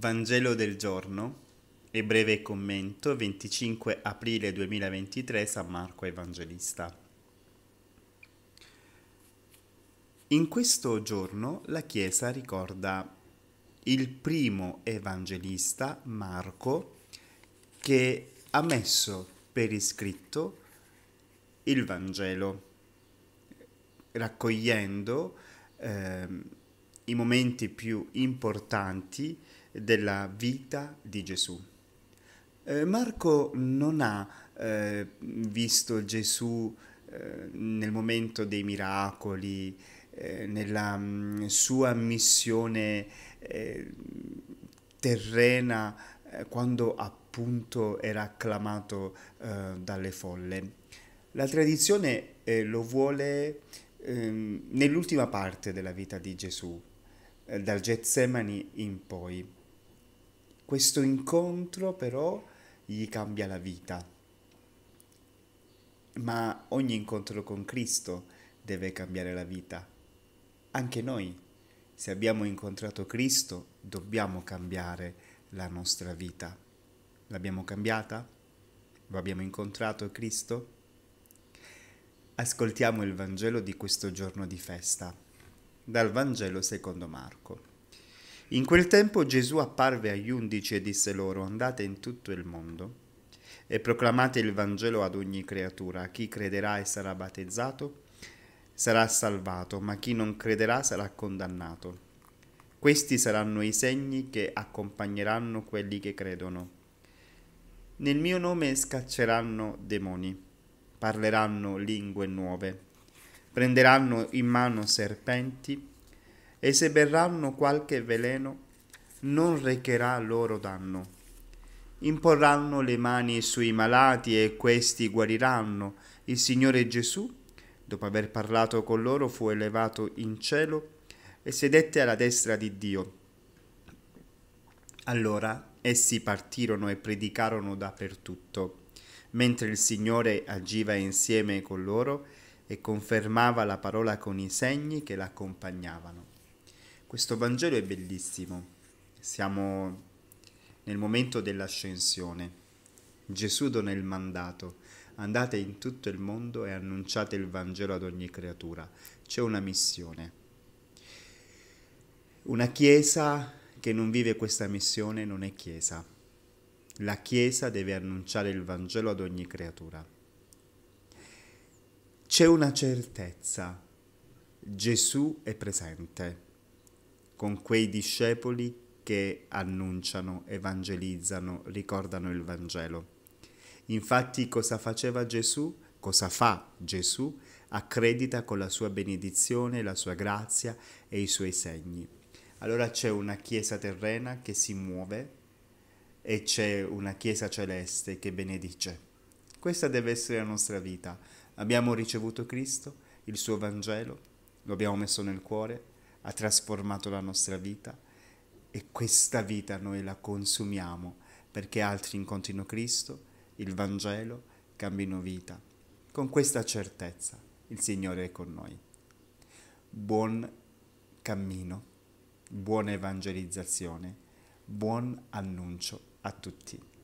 Vangelo del giorno e breve commento 25 aprile 2023 San Marco Evangelista. In questo giorno la Chiesa ricorda il primo evangelista Marco che ha messo per iscritto il Vangelo, raccogliendo eh, i momenti più importanti della vita di Gesù. Eh, Marco non ha eh, visto Gesù eh, nel momento dei miracoli, eh, nella mh, mm, sua missione eh, terrena quando appunto era acclamato dalle folle. La tradizione lo vuole ehm, nell'ultima parte della vita di Gesù, dal Getsemani in poi. Questo incontro però gli cambia la vita, ma ogni incontro con Cristo deve cambiare la vita. Anche noi, se abbiamo incontrato Cristo, dobbiamo cambiare la nostra vita. L'abbiamo cambiata? Lo abbiamo incontrato Cristo? Ascoltiamo il Vangelo di questo giorno di festa, dal Vangelo secondo Marco. In quel tempo Gesù apparve agli undici e disse loro, andate in tutto il mondo e proclamate il Vangelo ad ogni creatura. Chi crederà e sarà battezzato sarà salvato, ma chi non crederà sarà condannato. Questi saranno i segni che accompagneranno quelli che credono. Nel mio nome scacceranno demoni, parleranno lingue nuove, prenderanno in mano serpenti, e se berranno qualche veleno non recherà loro danno. Imporranno le mani sui malati e questi guariranno. Il Signore Gesù, dopo aver parlato con loro, fu elevato in cielo e sedette alla destra di Dio. Allora essi partirono e predicarono dappertutto, mentre il Signore agiva insieme con loro e confermava la parola con i segni che l'accompagnavano. Questo Vangelo è bellissimo. Siamo nel momento dell'ascensione. Gesù dona il mandato. Andate in tutto il mondo e annunciate il Vangelo ad ogni creatura. C'è una missione. Una Chiesa che non vive questa missione non è Chiesa. La Chiesa deve annunciare il Vangelo ad ogni creatura. C'è una certezza. Gesù è presente con quei discepoli che annunciano, evangelizzano, ricordano il Vangelo. Infatti cosa faceva Gesù? Cosa fa Gesù? Accredita con la sua benedizione, la sua grazia e i suoi segni. Allora c'è una Chiesa terrena che si muove e c'è una Chiesa celeste che benedice. Questa deve essere la nostra vita. Abbiamo ricevuto Cristo, il suo Vangelo, lo abbiamo messo nel cuore, ha trasformato la nostra vita e questa vita noi la consumiamo perché altri incontrino Cristo, il Vangelo, cambino vita. Con questa certezza il Signore è con noi. Buon cammino, buona evangelizzazione, buon annuncio a tutti.